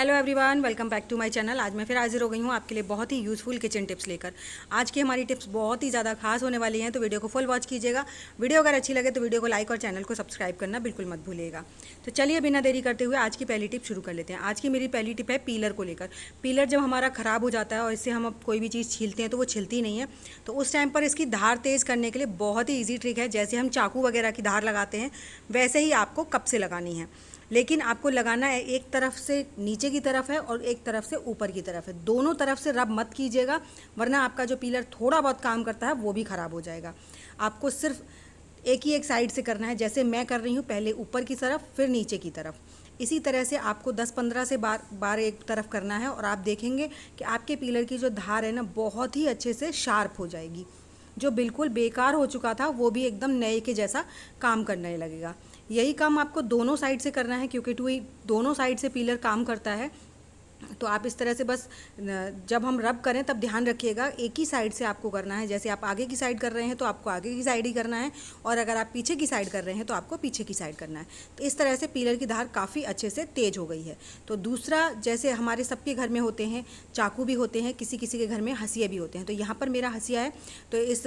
hello everyone welcome back to my channel आज मैं फिर हाजिर हो गई हूँ आपके लिए बहुत ही यूज़फुल किचन टिप्स लेकर आज की हमारी टिप्स बहुत ही ज़्यादा खास होने वाली हैं तो वीडियो को फुल वॉच कीजिएगा वीडियो अगर अच्छी लगे तो वीडियो को लाइक और चैनल को सब्सक्राइब करना बिल्कुल मत भूलिएगा तो चलिए बिना देरी करते हुए आज की पहली टिप शुरू कर लेते हैं आज की मेरी पहली टिप है पीलर को लेकर पीलर जब हमारा ख़राब हो जाता है और इससे हम कोई भी चीज़ छीलते हैं तो वो छिलती नहीं है तो उस टाइम पर इसकी धार तेज़ करने के लिए बहुत ही ईजी ट्रिक है जैसे हम चाकू वगैरह की धार लगाते हैं वैसे ही आपको कब से लगानी है लेकिन आपको लगाना है एक तरफ से नीचे की तरफ है और एक तरफ से ऊपर की तरफ है दोनों तरफ से रब मत कीजिएगा वरना आपका जो पीलर थोड़ा बहुत काम करता है वो भी ख़राब हो जाएगा आपको सिर्फ एक ही एक साइड से करना है जैसे मैं कर रही हूँ पहले ऊपर की तरफ फिर नीचे की तरफ इसी तरह से आपको 10-15 से बार बार एक तरफ करना है और आप देखेंगे कि आपके पीलर की जो धार है ना बहुत ही अच्छे से शार्प हो जाएगी जो बिल्कुल बेकार हो चुका था वो भी एकदम नए के जैसा काम करने लगेगा यही काम आपको दोनों साइड से करना है क्योंकि टू दोनों साइड से पीलर काम करता है तो आप इस तरह से बस जब हम रब करें तब ध्यान रखिएगा एक ही साइड से आपको करना है जैसे आप आगे की साइड कर रहे हैं तो आपको आगे की साइड ही करना है और अगर आप पीछे की साइड कर रहे हैं तो आपको पीछे की साइड करना है तो इस तरह से पीलर की धार काफ़ी अच्छे से तेज हो गई है तो दूसरा जैसे हमारे सबके घर में होते हैं चाकू भी होते हैं किसी किसी के घर में हसिया भी होते हैं तो यहाँ पर मेरा हसिया है तो इस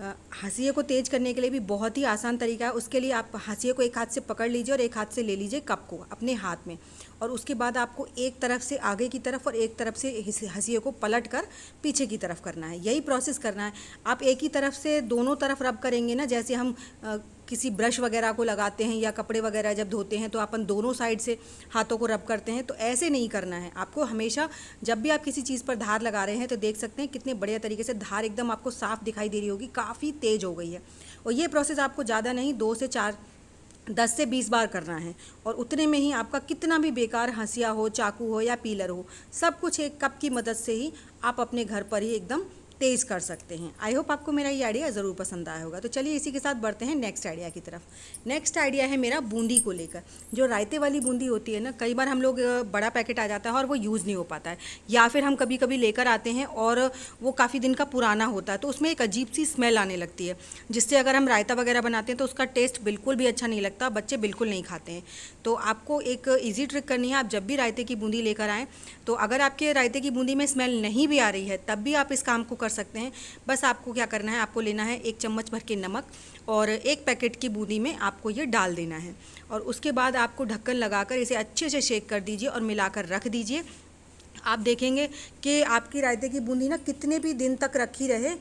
हंसिए को तेज़ करने के लिए भी बहुत ही आसान तरीका है उसके लिए आप हंसिए को एक हाथ से पकड़ लीजिए और एक हाथ से ले लीजिए कप को अपने हाथ में और उसके बाद आपको एक तरफ से आगे की तरफ और एक तरफ से हसीिए को पलट कर पीछे की तरफ करना है यही प्रोसेस करना है आप एक ही तरफ से दोनों तरफ रब करेंगे ना जैसे हम आ, किसी ब्रश वगैरह को लगाते हैं या कपड़े वगैरह जब धोते हैं तो अपन दोनों साइड से हाथों को रब करते हैं तो ऐसे नहीं करना है आपको हमेशा जब भी आप किसी चीज़ पर धार लगा रहे हैं तो देख सकते हैं कितने बढ़िया तरीके से धार एकदम आपको साफ दिखाई दे रही होगी काफ़ी तेज़ हो गई है और ये प्रोसेस आपको ज़्यादा नहीं दो से चार दस से बीस बार करना है और उतने में ही आपका कितना भी बेकार हंसिया हो चाकू हो या पीलर हो सब कुछ एक कप की मदद से ही आप अपने घर पर ही एकदम तेज़ कर सकते हैं आई होप आपको मेरा ये आइडिया ज़रूर पसंद आया होगा तो चलिए इसी के साथ बढ़ते हैं नेक्स्ट आइडिया की तरफ नेक्स्ट आइडिया है मेरा बूंदी को लेकर जो रायते वाली बूंदी होती है ना कई बार हम लोग बड़ा पैकेट आ जाता है और वो यूज़ नहीं हो पाता है या फिर हम कभी कभी लेकर आते हैं और वो काफ़ी दिन का पुराना होता है तो उसमें एक अजीब सी स्मेल आने लगती है जिससे अगर हम रायता वगैरह बनाते हैं तो उसका टेस्ट बिल्कुल भी अच्छा नहीं लगता बच्चे बिल्कुल नहीं खाते हैं तो आपको एक ईजी ट्रिक करनी है आप जब भी रायते की बूंदी लेकर आएँ तो अगर आपके रायते की बूंदी में स्मेल नहीं भी आ रही है तब भी आप इस काम को कर सकते हैं बस आपको क्या करना है आपको लेना है एक चम्मच भर के नमक और एक पैकेट की बूंदी में आपको ये डाल देना है और उसके बाद आपको ढक्कन लगाकर इसे अच्छे से शेक कर दीजिए और मिलाकर रख दीजिए आप देखेंगे कि आपकी रायते की बूंदी ना कितने भी दिन तक रखी रहे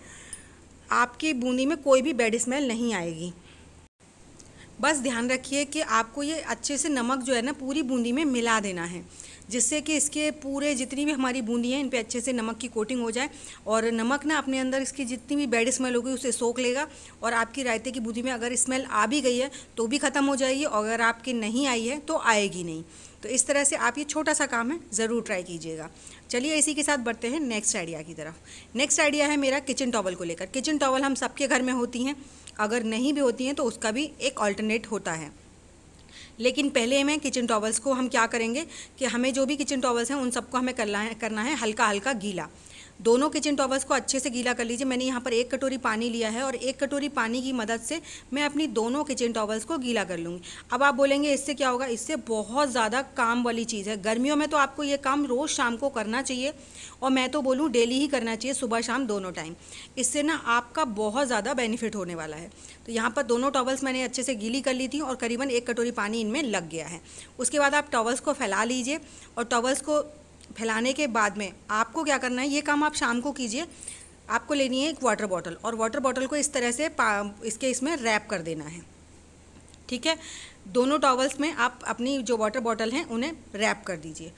आपकी बूंदी में कोई भी बैड स्मेल नहीं आएगी बस ध्यान रखिए कि आपको ये अच्छे से नमक जो है ना पूरी बूंदी में मिला देना है जिससे कि इसके पूरे जितनी भी हमारी बूंदी है इन पर अच्छे से नमक की कोटिंग हो जाए और नमक ना अपने अंदर इसकी जितनी भी बैड स्मेल होगी उसे सोख लेगा और आपकी रायते की बूंदी में अगर स्मेल आ भी गई है तो भी ख़त्म हो जाएगी और अगर आपकी नहीं आई है तो आएगी नहीं तो इस तरह से आप ये छोटा सा काम है ज़रूर ट्राई कीजिएगा चलिए इसी के साथ बढ़ते हैं नेक्स्ट आइडिया की तरफ नेक्स्ट आइडिया है मेरा किचन टॉवल को लेकर किचन टॉवल हम सबके घर में होती हैं अगर नहीं भी होती हैं तो उसका भी एक ऑल्टरनेट होता है लेकिन पहले हमें किचन टॉवल्स को हम क्या करेंगे कि हमें जो भी किचन टॉवल्स हैं उन सबको हमें करना है करना है हल्का हल्का गीला दोनों किचन टॉवर्स को अच्छे से गीला कर लीजिए मैंने यहाँ पर एक कटोरी पानी लिया है और एक कटोरी पानी की मदद से मैं अपनी दोनों किचन टॉवर्स को गीला कर लूँगी अब आप बोलेंगे इससे क्या होगा इससे बहुत ज़्यादा काम वाली चीज़ है गर्मियों में तो आपको ये काम रोज़ शाम को करना चाहिए और मैं तो बोलूँ डेली ही करना चाहिए सुबह शाम दोनों टाइम इससे ना आपका बहुत ज़्यादा बेनिफिट होने वाला है तो यहाँ पर दोनों टॉवल्स मैंने अच्छे से गीली कर ली थी और करीबन एक कटोरी पानी इनमें लग गया है उसके बाद आप टॉवल्स को फैला लीजिए और टॉवल्स को फैलाने के बाद में आपको क्या करना है ये काम आप शाम को कीजिए आपको लेनी है एक वाटर बॉटल और वाटर बॉटल को इस तरह से इसके इसमें रैप कर देना है ठीक है दोनों टॉवल्स में आप अपनी जो वाटर बॉटल हैं उन्हें रैप कर दीजिए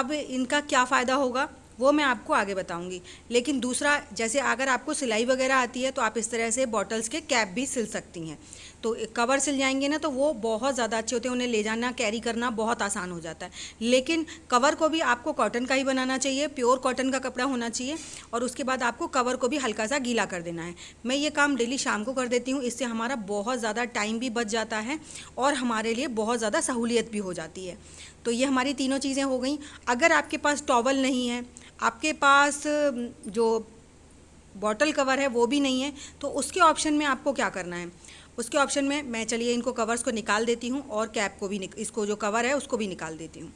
अब इनका क्या फ़ायदा होगा वो मैं आपको आगे बताऊँगी लेकिन दूसरा जैसे अगर आपको सिलाई वगैरह आती है तो आप इस तरह से बॉटल्स के कैप भी सिल सकती हैं तो कवर सिल जाएंगे ना तो वो बहुत ज़्यादा अच्छे होते हैं उन्हें ले जाना कैरी करना बहुत आसान हो जाता है लेकिन कवर को भी आपको कॉटन का ही बनाना चाहिए प्योर कॉटन का कपड़ा होना चाहिए और उसके बाद आपको कवर को भी हल्का सा गीला कर देना है मैं ये काम डेली शाम को कर देती हूँ इससे हमारा बहुत ज़्यादा टाइम भी बच जाता है और हमारे लिए बहुत ज़्यादा सहूलियत भी हो जाती है तो ये हमारी तीनों चीज़ें हो गई अगर आपके पास टॉवल नहीं है आपके पास जो बॉटल कवर है वो भी नहीं है तो उसके ऑप्शन में आपको क्या करना है उसके ऑप्शन में मैं चलिए इनको कवर्स को निकाल देती हूँ और कैप को भी इसको जो कवर है उसको भी निकाल देती हूँ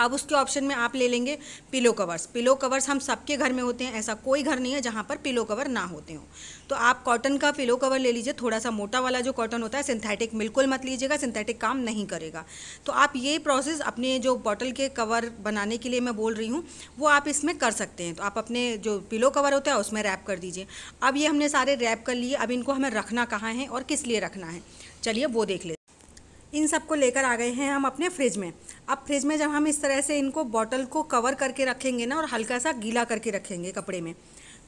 अब उसके ऑप्शन में आप ले लेंगे पिलो कवर्स पिलो कवर्स हम सबके घर में होते हैं ऐसा कोई घर नहीं है जहाँ पर पिलो कवर ना होते हो तो आप कॉटन का पिलो कवर ले लीजिए थोड़ा सा मोटा वाला जो कॉटन होता है सिंथेटिक बिल्कुल मत लीजिएगा सिंथेटिक काम नहीं करेगा तो आप ये प्रोसेस अपने जो बॉटल के कवर बनाने के लिए मैं बोल रही हूँ वो आप इसमें कर सकते हैं तो आप अपने जो पिलो कवर होता है उसमें रैप कर दीजिए अब ये हमने सारे रैप कर लिए अब इनको हमें रखना कहाँ है और किस लिए रखना है चलिए वो देख लेते इन सब को लेकर आ गए हैं हम अपने फ्रिज में अब फ्रिज में जब हम इस तरह से इनको बॉटल को कवर करके रखेंगे ना और हल्का सा गीला करके रखेंगे कपड़े में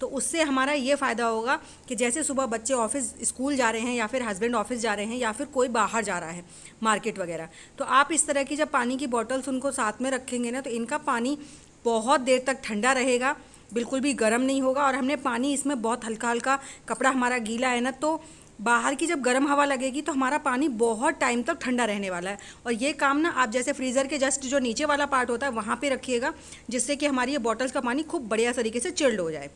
तो उससे हमारा ये फ़ायदा होगा कि जैसे सुबह बच्चे ऑफिस स्कूल जा रहे हैं या फिर हस्बैंड ऑफिस जा रहे हैं या फिर कोई बाहर जा रहा है मार्केट वगैरह तो आप इस तरह की जब पानी की बॉटल्स उनको साथ में रखेंगे ना तो इनका पानी बहुत देर तक ठंडा रहेगा बिल्कुल भी गर्म नहीं होगा और हमने पानी इसमें बहुत हल्का हल्का कपड़ा हमारा गीला है ना तो बाहर की जब गर्म हवा लगेगी तो हमारा पानी बहुत टाइम तक ठंडा रहने वाला है और ये काम ना आप जैसे फ्रीज़र के जस्ट जो नीचे वाला पार्ट होता है वहाँ पे रखिएगा जिससे कि हमारी ये बॉटल्स का पानी खूब बढ़िया तरीके से चिल्ड हो जाए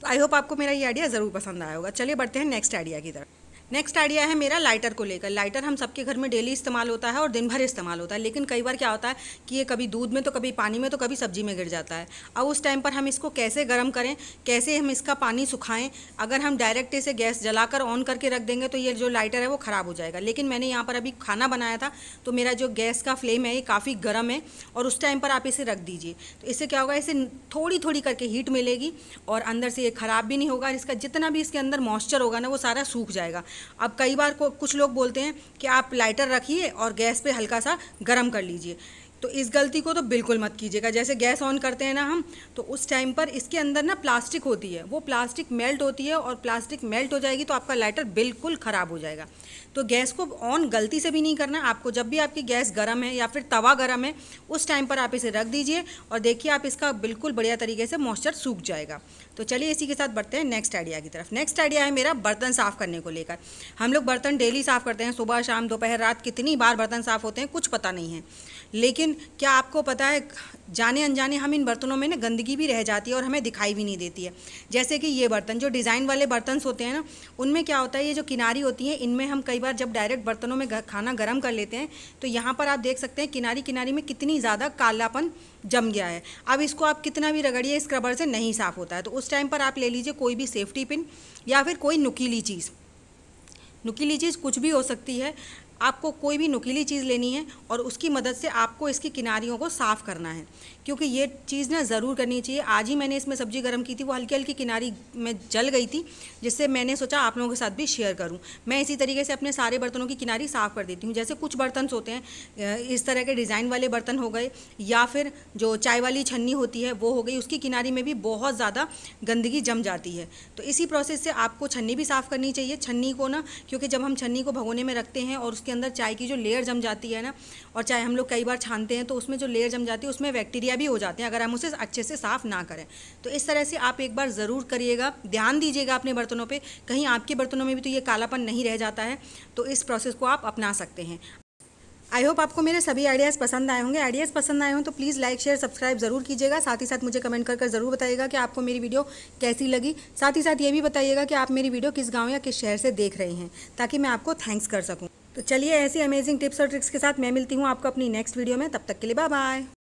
तो आई होप आपको मेरा ये आइडिया ज़रूर पसंद आया होगा चलिए बढ़ते हैं नेक्स्ट आइडिया की तरफ नेक्स्ट आइडिया है मेरा लाइटर को लेकर लाइटर हम सबके घर में डेली इस्तेमाल होता है और दिन भर इस्तेमाल होता है लेकिन कई बार क्या होता है कि ये कभी दूध में तो कभी पानी में तो कभी सब्जी में गिर जाता है अब उस टाइम पर हम इसको कैसे गर्म करें कैसे हम इसका पानी सुखाएं अगर हम डायरेक्ट इसे गैस जलाकर ऑन करके रख देंगे तो ये जो लाइटर है वो ख़राब हो जाएगा लेकिन मैंने यहाँ पर अभी खाना बनाया था तो मेरा जो गैस का फ्लेम है ये काफ़ी गर्म है और उस टाइम पर आप इसे रख दीजिए तो इससे क्या होगा इसे थोड़ी थोड़ी करके हीट मिलेगी और अंदर से ये ख़राब भी नहीं होगा और इसका जितना भी इसके अंदर मॉइस्चर होगा ना वो सारा सूख जाएगा अब कई बार को कुछ लोग बोलते हैं कि आप लाइटर रखिए और गैस पे हल्का सा गर्म कर लीजिए तो इस गलती को तो बिल्कुल मत कीजिएगा जैसे गैस ऑन करते हैं ना हम तो उस टाइम पर इसके अंदर ना प्लास्टिक होती है वो प्लास्टिक मेल्ट होती है और प्लास्टिक मेल्ट हो जाएगी तो आपका लाइटर बिल्कुल ख़राब हो जाएगा तो गैस को ऑन गलती से भी नहीं करना आपको जब भी आपकी गैस गर्म है या फिर तवा गर्म है उस टाइम पर आप इसे रख दीजिए और देखिए आप इसका बिल्कुल बढ़िया तरीके से मॉइस्चर सूख जाएगा तो चलिए इसी के साथ बढ़ते हैं नेक्स्ट आइडिया की तरफ नेक्स्ट आइडिया है मेरा बर्तन साफ़ करने को लेकर हम लोग बर्तन डेली साफ़ करते हैं सुबह शाम दोपहर रात कितनी बार बर्तन साफ़ होते हैं कुछ पता नहीं है लेकिन क्या आपको पता है जाने अनजाने हम इन बर्तनों में ना गंदगी भी रह जाती है और हमें दिखाई भी नहीं देती है जैसे कि ये बर्तन जो डिज़ाइन वाले बर्तन होते हैं ना उनमें क्या होता है ये जो किनारी होती है इनमें हम कई बार जब डायरेक्ट बर्तनों में खाना गर्म कर लेते हैं तो यहाँ पर आप देख सकते हैं किनारी किनारी में कितनी ज़्यादा कालापन जम गया है अब इसको आप कितना भी रगड़िए स्क्रबर से नहीं साफ़ होता है तो उस टाइम पर आप ले लीजिए कोई भी सेफ्टी पिन या फिर कोई नुकीली चीज़ नुकीली चीज़ कुछ भी हो सकती है आपको कोई भी नुकीली चीज़ लेनी है और उसकी मदद से आपको इसकी किनारियों को साफ़ करना है क्योंकि ये चीज़ ना ज़रूर करनी चाहिए आज ही मैंने इसमें सब्ज़ी गर्म की थी वो हल्की हल्की किनारी में जल गई थी जिससे मैंने सोचा आप लोगों के साथ भी शेयर करूँ मैं इसी तरीके से अपने सारे बर्तनों की किनारी साफ़ कर देती हूँ जैसे कुछ बर्तन होते हैं इस तरह के डिज़ाइन वाले बर्तन हो गए या फिर जो चाय वाली छन्नी होती है वो हो गई उसकी किनारी में भी बहुत ज़्यादा गंदगी जम जाती है तो इसी प्रोसेस से आपको छन्नी भी साफ़ करनी चाहिए छन्नी को ना क्योंकि जब हम छन्नी को भगोने में रखते हैं और उसके अंदर चाय की जो लेयर जम जाती है ना और चाय हम लोग कई बार छानते हैं तो उसमें जो लेयर जम जाती है उसमें बैक्टीरिया भी हो जाते हैं अगर हम उसे अच्छे से साफ़ ना करें तो इस तरह से आप एक बार ज़रूर करिएगा ध्यान दीजिएगा अपने बर्तनों पर कहीं आपके बर्तनों में भी तो ये कालापन नहीं रह जाता है तो इस प्रोसेस को आप अपना सकते हैं आई होप आपको मेरे सभी आइडियाज़ पसंद आए होंगे आइडियाज़ पसंद आए हों तो प्लीज़ लाइक शेयर सब्सक्राइब ज़रूर कीजिएगा साथ ही साथ मुझे कमेंट कर कर ज़रूर बताइएगा कि आपको मेरी वीडियो कैसी लगी साथ ही साथ ये भी बताइएगा कि आप मेरी वीडियो किस गांव या किस शहर से देख रहे हैं ताकि मैं आपको थैंक्स कर सकूँ तो चलिए ऐसी अमेजिंग टिप्स और ट्रिक्स के साथ मैं मिलती हूँ आपको अपनी नेक्स्ट वीडियो में तब तक के लिए बाय बाय